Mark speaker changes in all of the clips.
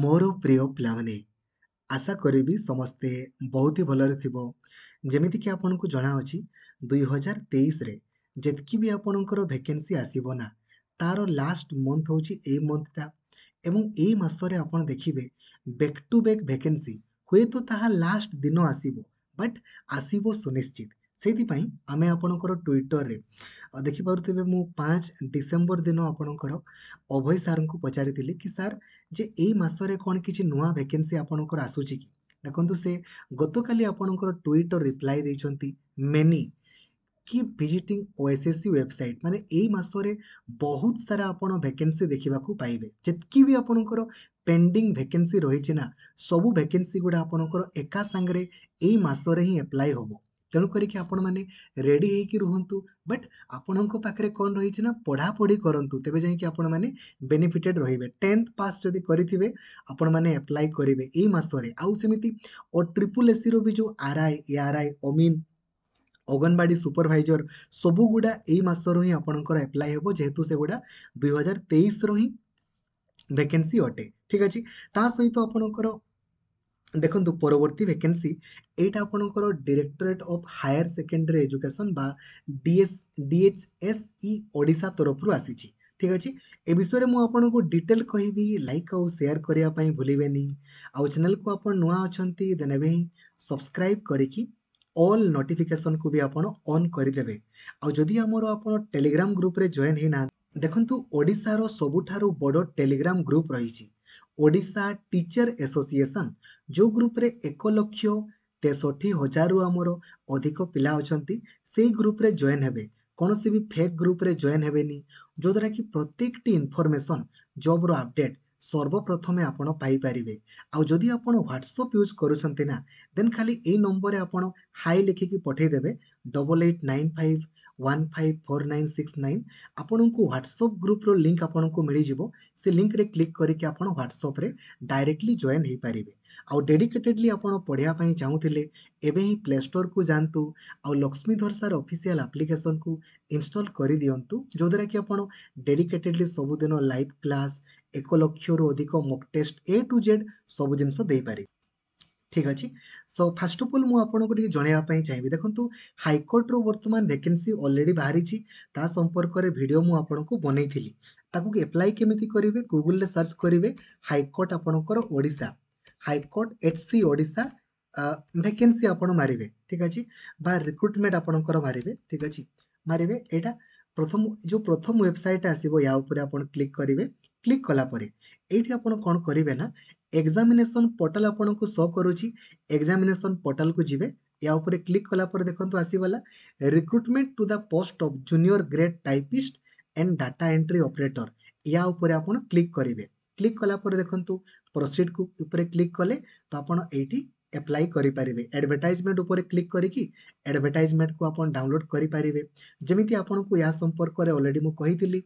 Speaker 1: ମୋର ପ୍ରିୟ ପିଲାମାନେ ଆଶା କରିବି ସମସ୍ତେ ବହୁତ ହି ଭଲରେ ଥିବ ଯେମିତିକି ଆପଣଙ୍କୁ ଜଣାଅଛି ଦୁଇ ହଜାର ତେଇଶରେ ଯେତିକି ବି ଆପଣଙ୍କର ଭେକେନ୍ସି ଆସିବ ନା ତା'ର ଲାଷ୍ଟ ମନ୍ଥ ହେଉଛି ଏଇ ମନ୍ଥଟା ଏବଂ ଏଇ ମାସରେ ଆପଣ ଦେଖିବେ ବ୍ୟାକ୍ ଟୁ ବ୍ୟାକ୍ ଭେକେନ୍ସି ହୁଏତ ତାହା ଲାଷ୍ଟ ଦିନ ଆସିବ ବଟ୍ ଆସିବ ସୁନିଶ୍ଚିତ ସେଇଥିପାଇଁ ଆମେ ଆପଣଙ୍କର ଟ୍ୱିଟର୍ରେ ଦେଖିପାରୁଥିବେ ମୁଁ ପାଞ୍ଚ ଡିସେମ୍ବର ଦିନ ଆପଣଙ୍କର ଅଭୟ ସାର୍ଙ୍କୁ ପଚାରିଥିଲି କି ସାର୍ ଯେ ଏଇ ମାସରେ କ'ଣ କିଛି ନୂଆ ଭେକେନ୍ସି ଆପଣଙ୍କର ଆସୁଛି କି ଦେଖନ୍ତୁ ସେ ଗତକାଲି ଆପଣଙ୍କର ଟ୍ୱିଟର୍ ରିପ୍ଲାଏ ଦେଇଛନ୍ତି ମେନି କି ଭିଜିଟିଂ ଓଏସ୍ଏସ୍ସି ୱେବସାଇଟ୍ ମାନେ ଏଇ ମାସରେ ବହୁତ ସାରା ଆପଣ ଭେକେନ୍ସି ଦେଖିବାକୁ ପାଇବେ ଯେତିକି ବି ଆପଣଙ୍କର ପେଣ୍ଡିଂ ଭେକେନ୍ସି ରହିଛି ନା ସବୁ ଭେକେନ୍ସି ଗୁଡ଼ା ଆପଣଙ୍କର ଏକା ସାଙ୍ଗରେ ଏଇ ମାସରେ ହିଁ ଆପ୍ଲାଏ ହେବ ତେଣୁ କରିକି ଆପଣମାନେ ରେଡ଼ି ହେଇକି ରୁହନ୍ତୁ ବଟ୍ ଆପଣଙ୍କ ପାଖରେ କ'ଣ ରହିଛି ନା ପଢ଼ାପଢ଼ି କରନ୍ତୁ ତେବେ ଯାଇକି ଆପଣମାନେ ବେନିଫିଟେଡ଼୍ ରହିବେ ଟେନ୍ଥ ପାସ୍ ଯଦି କରିଥିବେ ଆପଣମାନେ ଆପ୍ଲାଏ କରିବେ ଏଇ ମାସରେ ଆଉ ସେମିତି ଓ ଟ୍ରିପୁଲ୍ ଏସ୍ସିର ବି ଯେଉଁ R I A R I ଅମିନ୍ ଅଙ୍ଗନବାଡ଼ି ସୁପରଭାଇଜର ସବୁଗୁଡ଼ା ଏଇ ମାସରୁ ହିଁ ଆପଣଙ୍କର ଆପ୍ଲାଏ ହେବ ଯେହେତୁ ସେଗୁଡ଼ା ଦୁଇହଜାର ତେଇଶର ହିଁ ଭ୍ୟାକେନ୍ସି ଅଟେ ଠିକ୍ ଅଛି ତା ସହିତ ଆପଣଙ୍କର ଦେଖନ୍ତୁ ପରବର୍ତ୍ତୀ ଭେକେନ୍ସି ଏଇଟା ଆପଣଙ୍କର directorate of higher secondary education ବା ଡିଏସ୍ ଡିଏଚ୍ଏସ୍ଇ ଓଡ଼ିଶା ତରଫରୁ ଆସିଛି ଠିକ୍ ଅଛି ଏ ବିଷୟରେ ମୁଁ ଆପଣଙ୍କୁ ଡିଟେଲ୍ କହିବି ଲାଇକ୍ ଆଉ ସେୟାର କରିବା ପାଇଁ ଭୁଲିବେନି ଆଉ ଚ୍ୟାନେଲ୍କୁ ଆପଣ ନୂଆ ଅଛନ୍ତି ଦେନ୍ ଏବେ ହିଁ ସବସ୍କ୍ରାଇବ୍ କରିକି ଅଲ୍ ନୋଟିଫିକେସନ୍କୁ ବି ଆପଣ ଅନ୍ କରିଦେବେ ଆଉ ଯଦି ଆମର ଆପଣ ଟେଲିଗ୍ରାମ ଗ୍ରୁପ୍ରେ ଜଏନ୍ ହେଇନାହାନ୍ତି ଦେଖନ୍ତୁ ଓଡ଼ିଶାର ସବୁଠାରୁ ବଡ଼ ଟେଲିଗ୍ରାମ ଗ୍ରୁପ୍ ରହିଛି ଓଡ଼ିଶା ଟିଚର୍ ଏସୋସିଏସନ୍ ଯେଉଁ ଗ୍ରୁପ୍ରେ ଏକ ଲକ୍ଷ ତେଷଠି ହଜାରରୁ ଆମର ଅଧିକ ପିଲା ଅଛନ୍ତି ସେଇ ଗ୍ରୁପ୍ରେ ଜଏନ୍ ହେବେ କୌଣସି ବି ଫେକ୍ ଗ୍ରୁପ୍ରେ ଜଏନ୍ ହେବେନି ଯଦ୍ୱାରା କି ପ୍ରତ୍ୟେକଟି ଇନଫର୍ମେସନ୍ ଜବ୍ର ଅପଡ଼େଟ୍ ସର୍ବପ୍ରଥମେ ଆପଣ ପାଇପାରିବେ ଆଉ ଯଦି ଆପଣ ହ୍ୱାଟ୍ସଅପ୍ ୟୁଜ୍ କରୁଛନ୍ତି ନା ଦେନ୍ ଖାଲି ଏଇ ନମ୍ବରରେ ଆପଣ ହାଇ ଲେଖିକି ପଠାଇଦେବେ double eight nine five one five four nine six nine ଆପଣଙ୍କୁ ହ୍ୱାଟ୍ସଅପ୍ ଗ୍ରୁପ୍ର ଲିଙ୍କ୍ ଆପଣଙ୍କୁ ମିଳିଯିବ ସେ ଲିଙ୍କ୍ରେ କ୍ଲିକ୍ କରିକି ଆପଣ ହ୍ୱାଟ୍ସଅପ୍ରେ ଡାଇରେକ୍ଟଲି ଜଏନ୍ ହୋଇପାରିବେ ଆଉ ଡେଡିକେଟେଡ଼ଲି ଆପଣ ପଢ଼ିବା ପାଇଁ ଚାହୁଁଥିଲେ ଏବେ ହିଁ ପ୍ଲେ ଷ୍ଟୋର୍କୁ ଯାଆନ୍ତୁ ଆଉ ଲକ୍ଷ୍ମୀଧର ସାର୍ ଅଫିସିଆଲ୍ ଆପ୍ଲିକେସନ୍କୁ ଇନଷ୍ଟଲ୍ କରିଦିଅନ୍ତୁ ଯଦ୍ୱାରା କି ଆପଣ ଡେଡିକେଟେଡ଼ଲି ସବୁଦିନ ଲାଇଭ୍ କ୍ଲାସ୍ ଏକ ଲକ୍ଷରୁ ଅଧିକ mock test A to Z ସବୁ ଜିନିଷ ଦେଇପାରିବେ ଠିକ୍ ଅଛି ସୋ ଫାର୍ଷ୍ଟ ଅଫ୍ ଅଲ୍ ମୁଁ ଆପଣଙ୍କୁ ଟିକେ ଜଣାଇବା ପାଇଁ ଚାହିଁବି ଦେଖନ୍ତୁ ହାଇକୋର୍ଟର ବର୍ତ୍ତମାନ ଭେକେନ୍ସି ଅଲରେଡ଼ି ବାହାରିଛି ତା ସମ୍ପର୍କରେ ଭିଡ଼ିଓ ମୁଁ ଆପଣଙ୍କୁ ବନେଇଥିଲି ତାକୁ ଆପ୍ଲାଏ କେମିତି କରିବେ ଗୁଗୁଲରେ ସର୍ଚ୍ଚ କରିବେ ହାଇକୋର୍ଟ ଆପଣଙ୍କର Odisha high court H C Odisha vacancy ଆପଣ ମାରିବେ ଠିକ୍ ଅଛି ବା ରିକ୍ରୁଟମେଣ୍ଟ ଆପଣଙ୍କର ମାରିବେ ଠିକ୍ ଅଛି ମାରିବେ ଏଇଟା ପ୍ରଥମ ଯେଉଁ ପ୍ରଥମ ୱେବସାଇଟ୍ ଆସିବ ୟା ଉପରେ ଆପଣ କ୍ଲିକ୍ କରିବେ କ୍ଲିକ୍ କଲାପରେ ଏଇଠି ଆପଣ କ'ଣ କରିବେ ନା ଏକ୍ଜାମିନେସନ୍ ପୋର୍ଟାଲ୍ ଆପଣଙ୍କୁ ଶୋ କରୁଛି ଏକ୍ଜାମିନେସନ୍ ପୋର୍ଟାଲ୍କୁ ଯିବେ ୟା ଉପରେ କ୍ଲିକ୍ କଲା ପରେ ଦେଖନ୍ତୁ ଆସିଗଲା recruitment to the post of junior grade typist and data entry operator ୟା ଉପରେ ଆପଣ କ୍ଲିକ୍ କରିବେ କ୍ଲିକ୍ କଲା ପରେ ଦେଖନ୍ତୁ ପ୍ରୋସିଡ଼୍କୁ ଉପରେ କ୍ଲିକ୍ କଲେ ତ ଆପଣ ଏଇଠି ଆପ୍ଲାଏ କରିପାରିବେ ଆଡ଼ଭର୍ଟାଇଜମେଣ୍ଟ ଉପରେ କ୍ଲିକ୍ କରିକି ଆଡ଼ଭର୍ଟାଇଜମେଣ୍ଟକୁ ଆପଣ ଡାଉନଲୋଡ଼ କରିପାରିବେ ଯେମିତି ଆପଣଙ୍କୁ ଏହା ସମ୍ପର୍କରେ ଅଲରେଡ଼ି ମୁଁ କହିଥିଲି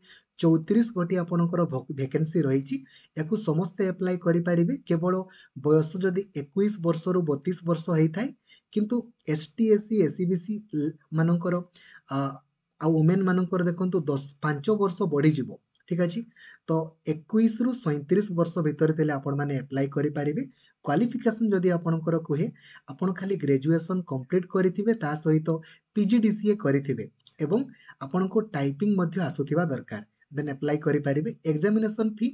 Speaker 1: ଚଉତିରିଶ ଗୋଟି ଆପଣଙ୍କର ଭେକେନ୍ସି ରହିଛି ୟାକୁ ସମସ୍ତେ ଆପ୍ଲାଏ କରିପାରିବେ କେବଳ ବୟସ ଯଦି ଏକୋଇଶ ବର୍ଷରୁ ବତିଶ ବର୍ଷ ହେଇଥାଏ କିନ୍ତୁ S T S C S C B C ମାନଙ୍କର ଆଉ ଓମେନ୍ ମାନଙ୍କର ଦେଖନ୍ତୁ ଦଶ ପାଞ୍ଚ ବର୍ଷ ବଢ଼ିଯିବ ঠিক আছে তো একুশ রু সৈতিরিশ বর্ষ ভিতরে তাহলে আপনার আপ্লাই করে পারে କ୍ୱାଲିଫିକେସନ୍ ଯଦି ଆପଣଙ୍କର କୁହେ ଆପଣ ଖାଲି ଗ୍ରାଜୁଏସନ୍ କମ୍ପ୍ଲିଟ୍ କରିଥିବେ ତା ସହିତ P G D C A କରିଥିବେ ଏବଂ ଆପଣଙ୍କୁ ଟାଇପିଂ ମଧ୍ୟ ଆସୁଥିବା ଦରକାର ଦେନ୍ ଆପ୍ଲାଏ କରିପାରିବେ examination fee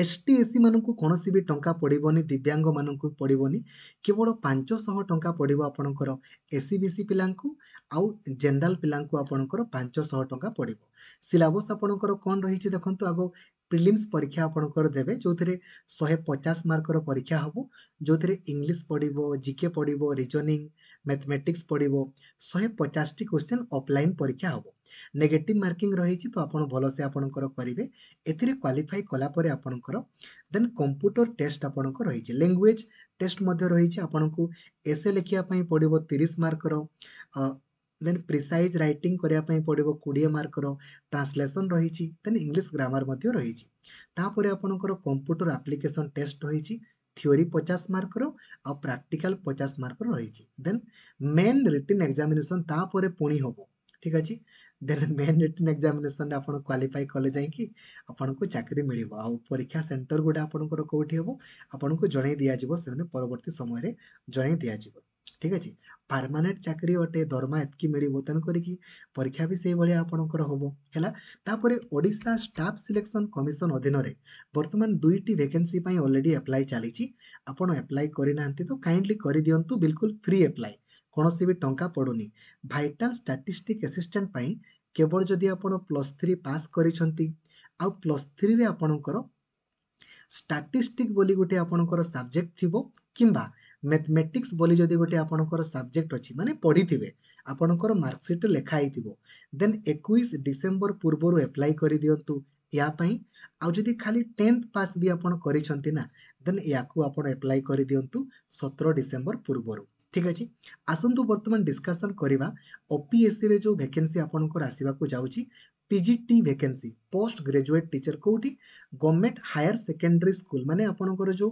Speaker 1: S T S C ମାନଙ୍କୁ କୌଣସି ବି ଟଙ୍କା ପଡ଼ିବନି ଦିବ୍ୟାଙ୍ଗମାନଙ୍କୁ ପଡ଼ିବନି କେବଳ ପାଞ୍ଚଶହ ଟଙ୍କା ପଡ଼ିବ ଆପଣଙ୍କର ଏସ୍ ସି ବି ସି ପିଲାଙ୍କୁ ଆଉ ଜେନେରାଲ୍ ପିଲାଙ୍କୁ ଆପଣଙ୍କର ପାଞ୍ଚଶହ ଟଙ୍କା ପଡ଼ିବ ସିଲାବସ୍ ଆପଣଙ୍କର କ'ଣ ରହିଛି ଦେଖନ୍ତୁ ଆଗ ପ୍ରିଲିମ୍ସ ପରୀକ୍ଷା ଆପଣଙ୍କର ଦେବେ ଯେଉଁଥିରେ ଶହେ ପଚାଶ ମାର୍କର ପରୀକ୍ଷା ହେବ ଯେଉଁଥିରେ ଇଂଲିଶ ପଡ଼ିବ ଜିକେ ପଡ଼ିବ ରିଜନିଂ ମ୍ୟାଥମେଟିକ୍ସ ପଡ଼ିବ ଶହେ ପଚାଶଟି କୋଶ୍ଚିନ୍ ଅଫଲାଇନ୍ ପରୀକ୍ଷା ହେବ ନେଗେଟିଭ୍ ମାର୍କିଂ ରହିଛି ତ ଆପଣ ଭଲସେ ଆପଣଙ୍କର କରିବେ ଏଥିରେ କ୍ୱାଲିଫାଇ କଲା ପରେ ଆପଣଙ୍କର ଦେନ୍ କମ୍ପ୍ୟୁଟର ଟେଷ୍ଟ ଆପଣଙ୍କର ରହିଛି ଲାଙ୍ଗୁଏଜ୍ ଟେଷ୍ଟ ମଧ୍ୟ ରହିଛି ଆପଣଙ୍କୁ ଏସେ ଲେଖିବା ପାଇଁ ପଡ଼ିବ ତିରିଶ ମାର୍କର ଦେନ୍ ପ୍ରିସାଇଜ୍ ରାଇଟିଂ କରିବା ପାଇଁ ପଡ଼ିବ କୋଡ଼ିଏ ମାର୍କର ଟ୍ରାନ୍ସଲେସନ୍ ରହିଛି ଦେନ୍ ଇଂଲିଶ ଗ୍ରାମାର ମଧ୍ୟ ରହିଛି ତାପରେ ଆପଣଙ୍କର କମ୍ପ୍ୟୁଟର ଆପ୍ଲିକେସନ୍ ଟେଷ୍ଟ ରହିଛି थोरी पचास मार्क प्राक्टिकाल पचास मार्क रही मेन रिटर्न एक्जामेसन तापर पुणी हम ठीक अच्छे देन मेन रिटर्न एक्जामेसन आप क्वाफाई कले जा चाकरी मिले आरीक्षा सेन्टर गुड़ा आपंकर कौटी हम आपको जनई दिज्वे परवर्त समय जनई दिज्वे ଠିକ୍ ଅଛି ପରମାନେଣ୍ଟ ଚାକିରି ଅଟେ ଦରମା ଏତିକି ମିଳିବ ତେଣୁ କରିକି ପରୀକ୍ଷା ବି ସେଇଭଳିଆ ଆପଣଙ୍କର ହେବ ହେଲା ତାପରେ ଓଡ଼ିଶା ଷ୍ଟାଫ୍ ସିଲେକ୍ସନ୍ କମିଶନ୍ ଅଧୀନରେ ବର୍ତ୍ତମାନ ଦୁଇଟି ଭେକେନ୍ସି ପାଇଁ ଅଲରେଡ଼ି ଆପ୍ଲାଏ ଚାଲିଛି ଆପଣ ଆପ୍ଲାଏ କରିନାହାନ୍ତି ତ କାଇଣ୍ଡଲି କରିଦିଅନ୍ତୁ ବିଲକୁଲ ଫ୍ରି ଆପ୍ଲାଏ କୌଣସି ବି ଟଙ୍କା ପଡ଼ୁନି ଭାଇଟାଲ୍ ଷ୍ଟାଟିଷ୍ଟିକ୍ ଆସିଷ୍ଟାଣ୍ଟ ପାଇଁ କେବଳ ଯଦି ଆପଣ ପ୍ଲସ୍ ଥ୍ରୀ ପାସ୍ କରିଛନ୍ତି ଆଉ ପ୍ଲସ୍ ଥ୍ରୀରେ ଆପଣଙ୍କର ଷ୍ଟାଟିଷ୍ଟିକ୍ ବୋଲି ଗୋଟେ ଆପଣଙ୍କର ସବଜେକ୍ଟ ଥିବ କିମ୍ବା ମ୍ୟାଥମେଟିକ୍ସ ବୋଲି ଯଦି ଗୋଟେ ଆପଣଙ୍କର ସବଜେକ୍ଟ ଅଛି ମାନେ ପଢ଼ିଥିବେ ଆପଣଙ୍କର ମାର୍କସିଟ୍ରେ ଲେଖା ହେଇଥିବ ଦେନ୍ ଏକୋଇଶ ଡିସେମ୍ବର ପୂର୍ବରୁ ଆପ୍ଲାଏ କରିଦିଅନ୍ତୁ ୟା ପାଇଁ ଆଉ ଯଦି ଖାଲି ଟେନ୍ଥ ପାସ୍ ବି ଆପଣ କରିଛନ୍ତି ନା ଦେନ୍ ୟାକୁ ଆପଣ ଆପ୍ଲାଏ କରିଦିଅନ୍ତୁ ସତର ଡିସେମ୍ବର ପୂର୍ବରୁ ଠିକ୍ ଅଛି ଆସନ୍ତୁ ବର୍ତ୍ତମାନ ଡିସ୍କସନ୍ କରିବା ଓପିଏସ୍ସିରେ ଯେଉଁ ଭେକେନ୍ସି ଆପଣଙ୍କର ଆସିବାକୁ ଯାଉଛି PGT vacancy post graduate teacher কোটি গভর্নমেন্ট হায়ার সেকেন্ডারি স্কুল মানে আপনার যে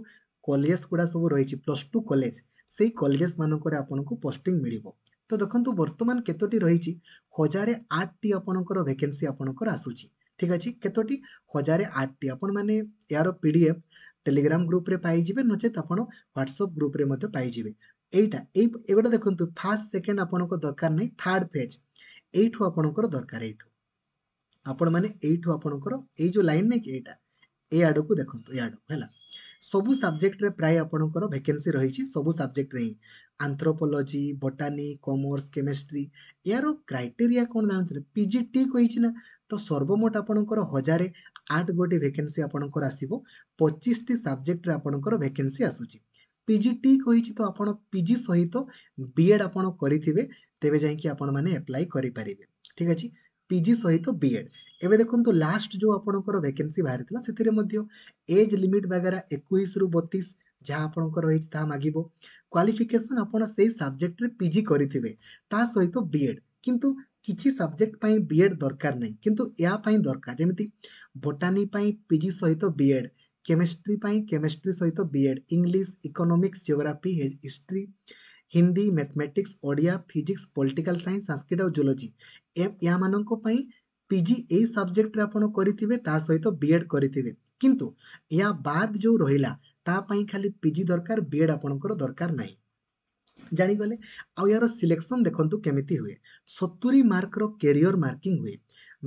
Speaker 1: কলেজ গুড়া সব রয়েছে প্লস টু কলেজ সেই কলেজ মানুষের আপনার পোস্টিং মিলব তো দেখুন বর্তমান কতটি রয়েছে হাজারে আটটি আপনার ভ্যাকেন্সি আপনার আসুচি ঠিক আছে কতটি হাজারে আটটি আপন মানে এর পিডিএফ টেলিগ্রাম গ্রুপে পাইযে নচেত আপনার হোয়াটসঅপ গ্রুপে মধ্যে পাইযে এইটা এই এবারে দেখুন ফার্স্ট সেকেন্ড আপনার দরকার নাই থার্ড ফেজ এইঠু আপনার দরকার এইঠু আপন মানে এইঠু আপনার এই যে লাইন নাই কি এইটা এই আড়কু দেখুন এই আড়কু হ্যাঁ ସବୁ ସବଜେକ୍ଟରେ ପ୍ରାୟ ଆପଣଙ୍କର ଭେକେନ୍ସି ରହିଛି ସବୁ ସବଜେକ୍ଟରେ ହିଁ ଆନ୍ଥ୍ରୋପୋଲୋଜି ବଟାନି କମର୍ସ କେମିଷ୍ଟ୍ରି ଏହାର କ୍ରାଇଟେରିଆ କ'ଣ ଜାଣିଛନ୍ତି ପିଜି ଟି କହିଛି ନା ତ ସର୍ବମୋଟ ଆପଣଙ୍କର ହଜାରେ ଆଠ ଗୋଟି ଭେକେନ୍ସି ଆପଣଙ୍କର ଆସିବ ପଚିଶଟି ସବଜେକ୍ଟରେ ଆପଣଙ୍କର ଭେକେନ୍ସି ଆସୁଛି ପିଜି ଟି କହିଛି ତ ଆପଣ ପିଜି ସହିତ ବିଏଡ଼୍ ଆପଣ କରିଥିବେ ତେବେ ଯାଇକି ଆପଣମାନେ ଆପ୍ଲାଏ କରିପାରିବେ ଠିକ୍ ଅଛି पिजी सहित बीएड एवं देखो लास्ट जो आपंकर वैकेंसी बाहर से एज लिमिट वगैरह एक बतीस जहाँ आपं माग क्वाफिकेसन आपड़ से सब्जेक्ट रे पिजी करेंगे सहित बीएड किंतु किसी सब्जेक्ट परीएड दरकार नहीं किंतु यापाई दरकार जमी बोटानी पिजी सहित तो बीएड केमिस्ट्री केमिस्ट्री सहित तो BEd English economics geography history Hindi mathematics Odia physics political science Sanskrit और जुलोजी ୟାମାନଙ୍କ ପାଇଁ ପି ଜି ଏଇ ସବଜେକ୍ଟରେ ଆପଣ କରିଥିବେ ତା ସହିତ ବି ଏଡ଼୍ କରିଥିବେ କିନ୍ତୁ ଏହା ବାଦ୍ ଯେଉଁ ରହିଲା ତା ପାଇଁ ଖାଲି ପି ଜି ଦରକାର ବି ଏଡ଼୍ ଆପଣଙ୍କର ଦରକାର ନାହିଁ ଜାଣିଗଲେ ଆଉ ଏହାର ସିଲେକ୍ସନ୍ ଦେଖନ୍ତୁ କେମିତି ହୁଏ ସତୁରି ମାର୍କର କ୍ୟାରିୟର୍ ମାର୍କିଂ ହୁଏ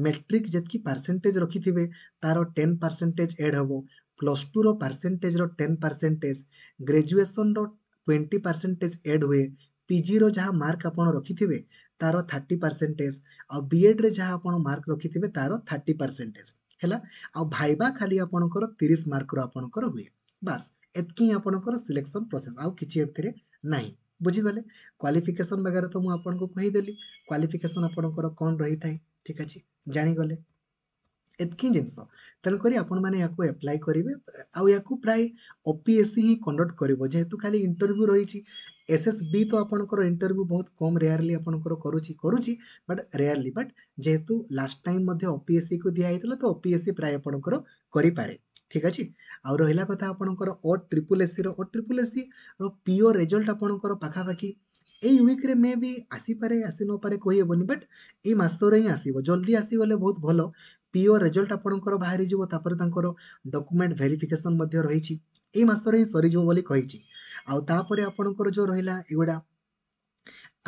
Speaker 1: ମେଟ୍ରିକ୍ ଯେତିକି ପରସେଣ୍ଟେଜ୍ ରଖିଥିବେ ତା'ର ଟେନ୍ ପରସେଣ୍ଟେଜ୍ ଏଡ଼୍ ହେବ ପ୍ଲସ୍ ଟୁର ପରସେଣ୍ଟେଜ୍ର ଟେନ୍ ପରସେଣ୍ଟେଜ୍ ଗ୍ରାଜୁଏସନ୍ର ଟ୍ୱେଣ୍ଟି ପରସେଣ୍ଟେଜ୍ ଏଡ଼୍ ହୁଏ ପିଜିର ଯାହା ମାର୍କ ଆପଣ ରଖିଥିବେ ତାର ଥାର୍ଟି ପରସେଣ୍ଟେଜ୍ ଆଉ ବିଏଡ଼୍ରେ ଯାହା ଆପଣ ମାର୍କ ରଖିଥିବେ ତାର ଥାର୍ଟି ପରସେଣ୍ଟେଜ୍ ହେଲା ଆଉ ଭାଇବା ଖାଲି ଆପଣଙ୍କର ତିରିଶ ମାର୍କର ଆପଣଙ୍କର ହୁଏ ବାସ୍ ଏତିକି ହିଁ ଆପଣଙ୍କର ସିଲେକ୍ସନ୍ ପ୍ରୋସେସ୍ ଆଉ କିଛି ଏଥିରେ ନାହିଁ ବୁଝିଗଲେ କ୍ୱାଲିଫିକେସନ୍ ବଗେରା ତ ମୁଁ ଆପଣଙ୍କୁ କହିଦେଲି କ୍ୱାଲିଫିକେସନ୍ ଆପଣଙ୍କର କ'ଣ ରହିଥାଏ ଠିକ୍ ଅଛି ଜାଣିଗଲେ ଏତିକି ଜିନିଷ ତେଣୁକରି ଆପଣମାନେ ୟାକୁ ଆପ୍ଲାଏ କରିବେ ଆଉ ଏହାକୁ ପ୍ରାୟ ଓ ପି ଏସ୍ ସି ହିଁ କଣ୍ଡକ୍ଟ କରିବ ଯେହେତୁ ଖାଲି ଇଣ୍ଟରଭ୍ୟୁ ରହିଛି এসএসবি তো আপনার ইন্টরভ্যু বহুত কম রেয়ারলি আপনার করুছি করুছি বট রেয়ারলি বট যেহেতু লাস্ট টাইম মধ্যে ওপিএসসি কু দিয়া হয়েছিল তো ওপিএসসি প্রায় আপনার করে ঠিক আছে আউ রহিলা কথা আপনার ও ট্রিপল এসসির ও ট্রিপল এসসি পিওর রেজল্ট আপনার পাখাপাখি এই ୱିକ୍ରେ ମେ ବି ଆସିପାରେ ଆସିନପାରେ କହିହେବନି ବଟ୍ ଏଇ ମାସରେ ହିଁ ଆସିବ ଜଲ୍ଦି ଆସିଗଲେ ବହୁତ ଭଲ ପିଓର ରେଜଲ୍ଟ ଆପଣଙ୍କର ବାହାରିଯିବ ତାପରେ ତାଙ୍କର ଡକୁମେଣ୍ଟ ଭେରିଫିକେସନ୍ ମଧ୍ୟ ରହିଛି ଏଇ ମାସରେ ହିଁ ସରିଯିବ ବୋଲି କହିଛି ଆଉ ତାପରେ ଆପଣଙ୍କର ଯେଉଁ ରହିଲା ଏଗୁଡ଼ା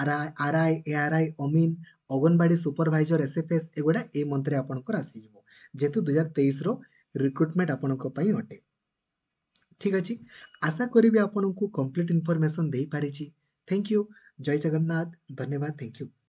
Speaker 1: ଆର ଆଇ ଏଆର୍ଆଇ ଅମିନ୍ ଅଙ୍ଗନବାଡ଼ି ସୁପରଭାଇଜର ଏସ୍ଏଫ୍ଏସ୍ ଏଗୁଡ଼ା ଏଇ ମନ୍ଥରେ ଆପଣଙ୍କର ଆସିଯିବ ଯେହେତୁ ଦୁଇ ହଜାର ତେଇଶର ରିକ୍ରୁଟମେଣ୍ଟ ଆପଣଙ୍କ ପାଇଁ ଅଟେ ଠିକ୍ ଅଛି ଆଶା କରିବି ଆପଣଙ୍କୁ କମ୍ପ୍ଲିଟ୍ ଇନଫର୍ମେସନ୍ ଦେଇପାରିଛି ଥ୍ୟାଙ୍କ ୟୁ ଜୟ ଜଗନ୍ନାଥ ଧନ୍ୟବାଦ ଥ୍ୟାଙ୍କ ୟୁ